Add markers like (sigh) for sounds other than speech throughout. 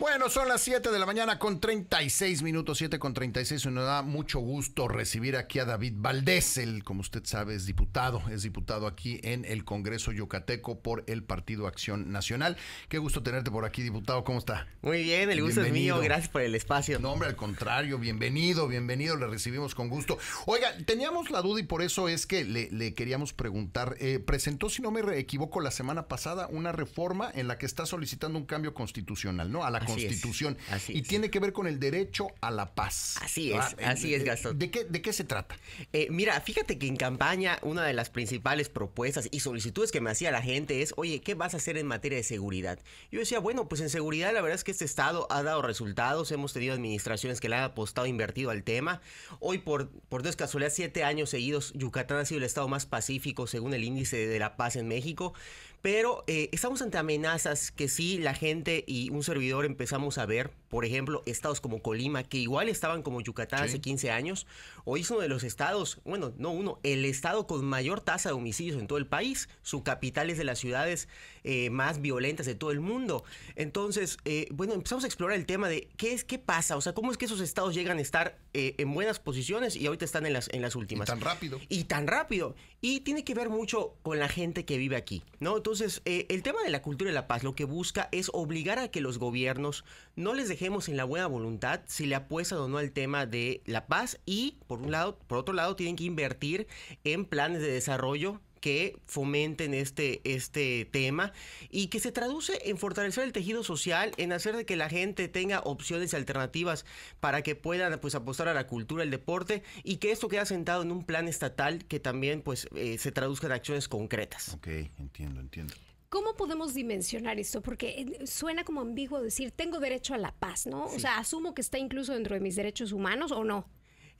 Bueno, son las 7 de la mañana con 36 minutos, 7 con 36. Y nos da mucho gusto recibir aquí a David Valdés. el como usted sabe, es diputado. Es diputado aquí en el Congreso Yucateco por el Partido Acción Nacional. Qué gusto tenerte por aquí, diputado. ¿Cómo está? Muy bien, el gusto es mío. Gracias por el espacio. No, hombre, al contrario. Bienvenido, bienvenido. Le recibimos con gusto. Oiga, teníamos la duda y por eso es que le, queríamos preguntar. Eh, presentó, si no me equivoco, la semana pasada una reforma en la que está solicitando un cambio constitucional, ¿no? A la Constitución. y tiene que ver con el derecho a la paz. Así es, así eh, es, eh, Gastón. ¿De qué, de qué se trata? Eh, mira, fíjate que en campaña una de las principales propuestas y solicitudes que me hacía la gente es, oye, ¿qué vas a hacer en materia de seguridad? Yo decía, bueno, pues en seguridad la verdad es que este Estado ha dado resultados, hemos tenido administraciones que le han apostado, invertido al tema. Hoy, por, por dos casualidades, siete años seguidos, Yucatán ha sido el Estado más pacífico según el índice de la paz en México. Pero eh, estamos ante amenazas que si la gente y un servidor empezamos a ver. Por ejemplo, estados como Colima, que igual estaban como Yucatán hace 15 años, hoy es uno de los estados, bueno, no uno, el estado con mayor tasa de homicidios en todo el país. Su capital es de las ciudades eh, más violentas de todo el mundo. Entonces, eh, bueno, empezamos a explorar el tema de qué es, qué pasa, o sea, cómo es que esos estados llegan a estar eh, en buenas posiciones y ahorita están en las, en las últimas. tan rápido. Y tan rápido. Y tiene que ver mucho con la gente que vive aquí, ¿no? Entonces, el tema de la cultura y la paz lo que busca es obligar a que los gobiernos no les dejemos en la buena voluntad si le apuesta o no al tema de la paz y, por un lado, por otro lado, tienen que invertir en planes de desarrollo que fomenten este, este tema y que se traduce en fortalecer el tejido social, en hacer de que la gente tenga opciones alternativas para que puedan pues, apostar a la cultura, el deporte y que esto quede asentado en un plan estatal que también pues, eh, se traduzca en acciones concretas. Ok, entiendo, entiendo. ¿Cómo podemos dimensionar esto? Porque eh, suena como ambiguo decir, tengo derecho a la paz, ¿no? O sea, asumo que está incluso dentro de mis derechos humanos o no.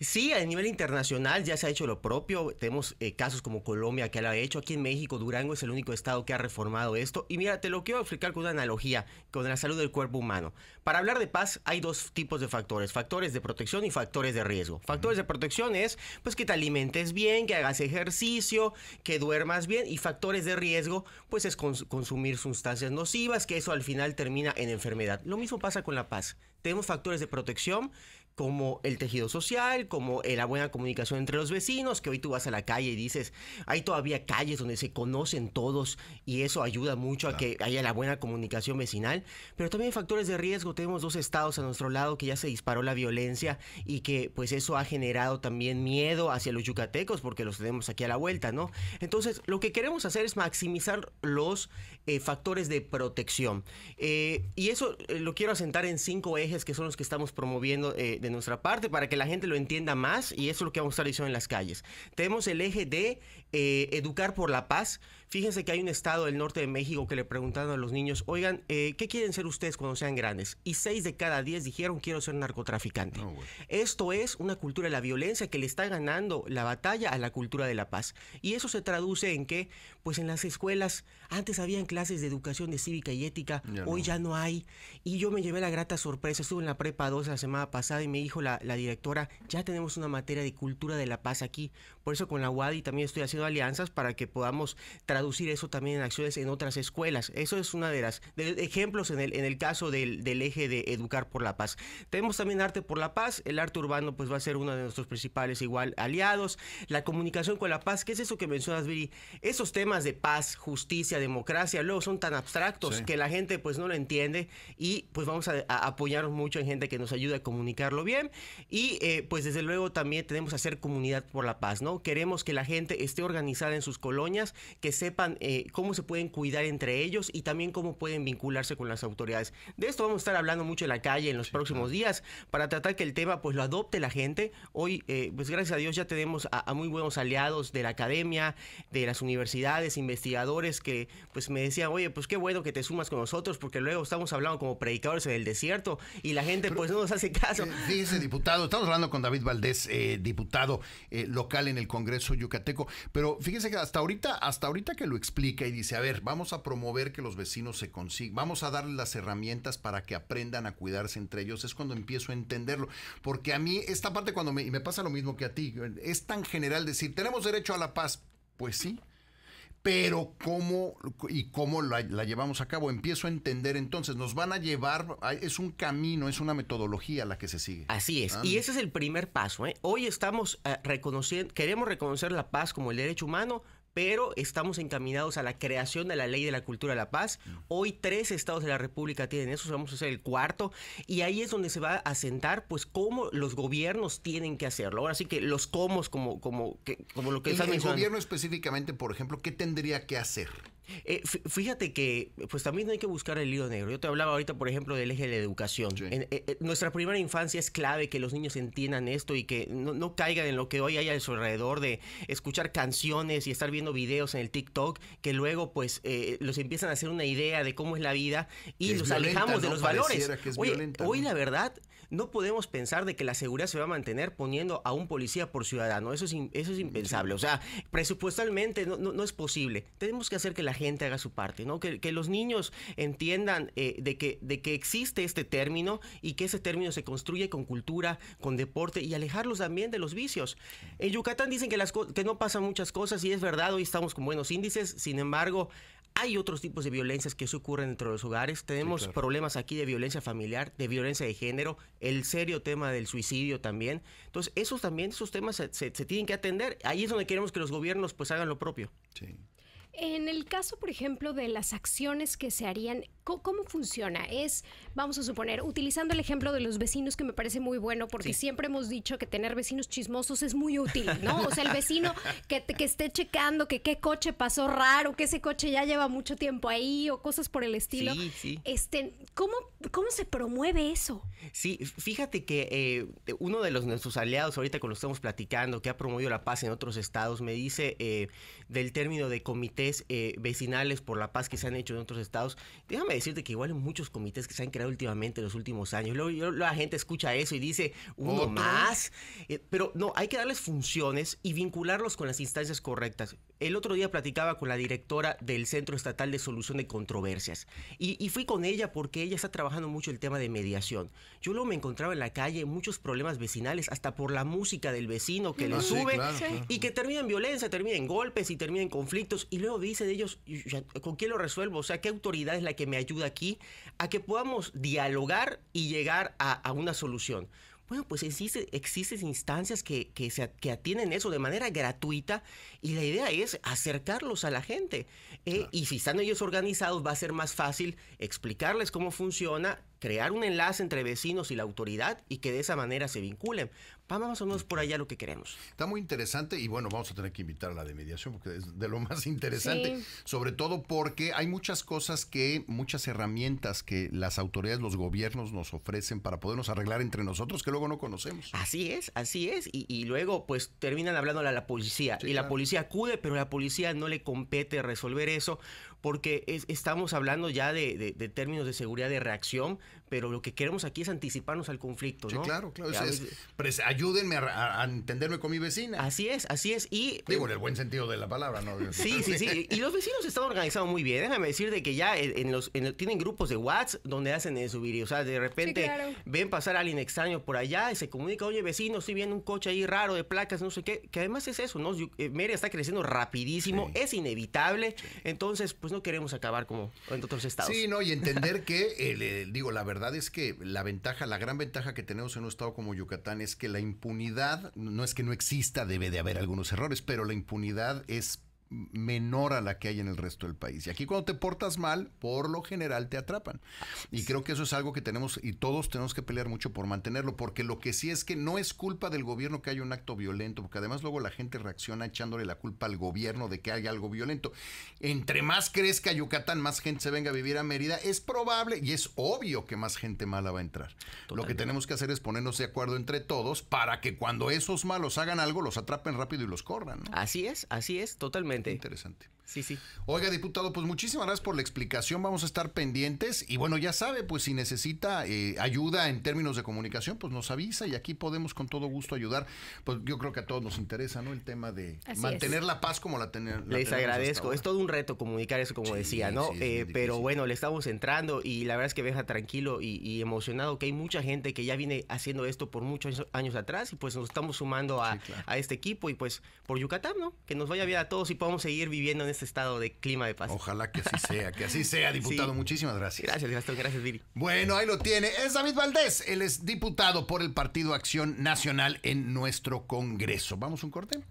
Sí, a nivel internacional ya se ha hecho lo propio. Tenemos eh, casos como Colombia que lo ha hecho. Aquí en México, Durango es el único estado que ha reformado esto. Y mira, te lo quiero explicar con una analogía, con la salud del cuerpo humano. Para hablar de paz hay dos tipos de factores, factores de protección y factores de riesgo. Factores de protección es pues que te alimentes bien, que hagas ejercicio, que duermas bien. Y factores de riesgo pues es consumir sustancias nocivas, que eso al final termina en enfermedad. Lo mismo pasa con la paz. Tenemos factores de protección como el tejido social, como eh, la buena comunicación entre los vecinos, que hoy tú vas a la calle y dices, hay todavía calles donde se conocen todos y eso ayuda mucho a que haya la buena comunicación vecinal, pero también factores de riesgo, tenemos dos estados a nuestro lado que ya se disparó la violencia y que pues eso ha generado también miedo hacia los yucatecos porque los tenemos aquí a la vuelta, ¿no? Entonces, lo que queremos hacer es maximizar los eh, factores de protección eh, y eso lo quiero asentar en cinco ejes que son los que estamos promoviendo de nuestra parte para que la gente lo entienda más y eso es lo que vamos a estar diciendo en las calles. Tenemos el eje de eh, educar por la paz. Fíjense que hay un estado del norte de México que le preguntaron a los niños, oigan, eh, ¿qué quieren ser ustedes cuando sean grandes? Y seis de cada diez dijeron, quiero ser narcotraficante. Esto es una cultura de la violencia que le está ganando la batalla a la cultura de la paz. Y eso se traduce en que pues en las escuelas antes habían clases de educación de cívica y ética, hoy ya no hay. Y yo me llevé la grata sorpresa, estuve en la prepa 2 la semana pasada y me dijo la, directora, ya tenemos una materia de cultura de la paz aquí. Por eso con la UADI también estoy haciendo alianzas para que podamos traducir eso también en acciones en otras escuelas. Eso es una de las ejemplos en el, en el caso del, del eje de educar por la paz. Tenemos también arte por la paz, el arte urbano pues va a ser uno de nuestros principales igual aliados, la comunicación con la paz, ¿qué es eso que mencionas, Viri? Esos temas de paz, justicia, democracia, luego son tan abstractos que la gente pues no lo entiende y pues vamos a, apoyarnos mucho en gente que nos ayude a comunicarlo bien y eh, pues desde luego también tenemos que hacer comunidad por la paz, ¿no? Queremos que la gente esté organizada en sus colonias, que sepan eh, cómo se pueden cuidar entre ellos y también cómo pueden vincularse con las autoridades. De esto vamos a estar hablando mucho en la calle en los próximos días para tratar que el tema pues lo adopte la gente. Hoy eh, pues gracias a Dios ya tenemos a muy buenos aliados de la academia, de las universidades, investigadores que pues me decían, oye, pues qué bueno que te sumas con nosotros porque luego estamos hablando como predicadores en el desierto y la gente pues no nos hace caso. Dice eh, diputado, estamos hablando con David Valdés, eh, diputado eh, local en el Congreso Yucateco. Pero fíjense que hasta ahorita, hasta ahorita que lo explica y dice, a ver, vamos a promover que los vecinos se consigan, vamos a darles las herramientas para que aprendan a cuidarse entre ellos, es cuando empiezo a entenderlo. Porque a mí esta parte cuando me, me pasa lo mismo que a ti, es tan general decir, tenemos derecho a la paz. Pues sí, pero cómo y cómo la, llevamos a cabo. Empiezo a entender entonces, nos van a llevar, es un camino, es una metodología la que se sigue. Así es, ah. y ese es el primer paso. ¿eh? Hoy estamos eh, reconociendo, queremos reconocer la paz como el derecho humano, pero estamos encaminados a la creación de la ley de la cultura de la paz. Mm. Hoy tres estados de la República tienen eso, vamos a hacer el cuarto, y ahí es donde se va a sentar, pues, cómo los gobiernos tienen que hacerlo. Ahora sí que los cómo, como, como, como lo que el, El gobierno específicamente, por ejemplo, ¿qué tendría que hacer? Eh, fíjate que, pues también no hay que buscar el lío negro. Yo te hablaba ahorita, por ejemplo, del eje de la educación. Eh, eh, nuestra primera infancia es clave que los niños entiendan esto y que no, caigan en lo que hoy hay a su alrededor de escuchar canciones y estar viendo videos en el TikTok, que luego, pues, los empiezan a hacer una idea de cómo es la vida y los alejamos de los valores. hoy, la verdad, no podemos pensar de que la seguridad se va a mantener poniendo a un policía por ciudadano. Eso es, eso es impensable. O sea, presupuestalmente no, no es posible. Tenemos que hacer que la gente haga su parte, Que, los niños entiendan eh, de, que, existe este término y que ese término se construye con cultura, con deporte y alejarlos también de los vicios. En Yucatán dicen que, las, que no pasan muchas cosas y es verdad, hoy estamos con buenos índices, sin embargo, hay otros tipos de violencias que se ocurren dentro de los hogares. Tenemos problemas aquí de violencia familiar, de violencia de género, el serio tema del suicidio también. Entonces, esos también, esos temas se, tienen que atender. Ahí es donde queremos que los gobiernos pues hagan lo propio. Sí. En el caso, por ejemplo, de las acciones que se harían, ¿cómo, funciona? Es, vamos a suponer, utilizando el ejemplo de los vecinos, que me parece muy bueno, porque siempre hemos dicho que tener vecinos chismosos es muy útil, ¿no? O sea, el vecino que, esté checando que qué coche pasó raro, que ese coche ya lleva mucho tiempo ahí o cosas por el estilo. Sí, sí. Este, ¿cómo, ¿Cómo se promueve eso? Sí, fíjate que eh, uno de los, nuestros aliados, ahorita con los estamos platicando, que ha promovido la paz en otros estados, me dice eh, del término de comité eh, vecinales por la paz que se han hecho en otros estados. Déjame decirte que igual hay muchos comités que se han creado últimamente en los últimos años, luego, la gente escucha eso y dice, uno más. Eh, pero no, hay que darles funciones y vincularlos con las instancias correctas. El otro día platicaba con la directora del Centro Estatal de Solución de Controversias y, fui con ella porque ella está trabajando mucho el tema de mediación. Yo luego me encontraba en la calle muchos problemas vecinales, hasta por la música del vecino que le ah, sube y que termina en violencia, termina en golpes y termina en conflictos. Y luego dicen ellos, ¿con quién lo resuelvo? O sea, ¿qué autoridad es la que me ayuda aquí a que podamos dialogar y llegar a una solución? Bueno, pues existen instancias que, que, se, atienden eso de manera gratuita y la idea es acercarlos a la gente. Eh, y si están ellos organizados va a ser más fácil explicarles cómo funciona crear un enlace entre vecinos y la autoridad y que de esa manera se vinculen. Vamos más o por allá lo que queremos. Está muy interesante y bueno, vamos a tener que invitar a la de mediación porque es de lo (laughs) más interesante, sobre todo porque hay muchas cosas que, muchas herramientas que las autoridades, los gobiernos nos ofrecen para podernos arreglar entre nosotros que luego no conocemos. Así es, así es. Y, luego pues terminan hablando a la policía y la policía acude, pero la policía no le compete resolver eso porque estamos hablando ya de, términos de seguridad de reacción, pero lo que queremos aquí es anticiparnos al conflicto, ¿no? Sí, claro, claro. ayúdenme a, entenderme con mi vecina. Así es, así es. Y, Digo, eh, en el buen sentido de la palabra, ¿no? (laughs) Sí, sí, sí. Y los vecinos están organizados muy bien. Déjame decir de que ya eh, en los, tienen grupos de WhatsApp donde hacen subir. O sea, de repente ven pasar a alguien extraño por allá y se comunica, oye, vecino, estoy viendo un coche ahí raro de placas, no sé qué. Que además es eso, ¿no? Eh, Mérida está creciendo rapidísimo, es inevitable. Entonces, pues pues no queremos acabar como en otros estados. Sí, no, y entender que, digo, la verdad es que la ventaja, la gran ventaja que tenemos en un estado como Yucatán es que la impunidad, no es que no exista, debe de haber algunos errores, pero la impunidad es menor a la que hay en el resto del país. Y aquí cuando te portas mal, por lo general te atrapan. Y creo que eso es algo que tenemos y todos tenemos que pelear mucho por mantenerlo, porque lo que sí es que no es culpa del gobierno que haya un acto violento, porque además luego la gente reacciona echándole la culpa al gobierno de que haya algo violento. Entre más crezca Yucatán, más gente se venga a vivir a Mérida, es probable y es obvio que más gente mala va a entrar. Lo que tenemos que hacer es ponernos de acuerdo entre todos para que cuando esos malos hagan algo, los atrapen rápido y los corran. Así es, así es, totalmente Interesante. Sí, sí. Oiga, diputado, pues muchísimas gracias por la explicación. Vamos a estar pendientes. Y bueno, ya sabe, pues si necesita eh, ayuda en términos de comunicación, pues nos avisa y aquí podemos con todo gusto ayudar. Pues yo creo que a todos nos interesa, ¿no? El tema de mantener la paz como la, tener, Les agradezco. Es todo un reto comunicar eso, como decía, ¿no? Eh, pero bueno, le estamos entrando y la verdad es que deja tranquilo y, emocionado que hay mucha gente que ya viene haciendo esto por muchos años atrás y pues nos estamos sumando a, a este equipo y pues por Yucatán, ¿no? Que nos vaya bien a todos y podamos seguir viviendo en este estado de clima de paz. Ojalá que así (laughs) sea, que así sea, diputado. Muchísimas gracias. Gracias, Gracias, Viri. Bueno, ahí lo tiene. Es David Valdés. Él es diputado por el Partido Acción Nacional en nuestro Congreso. Vamos un corte.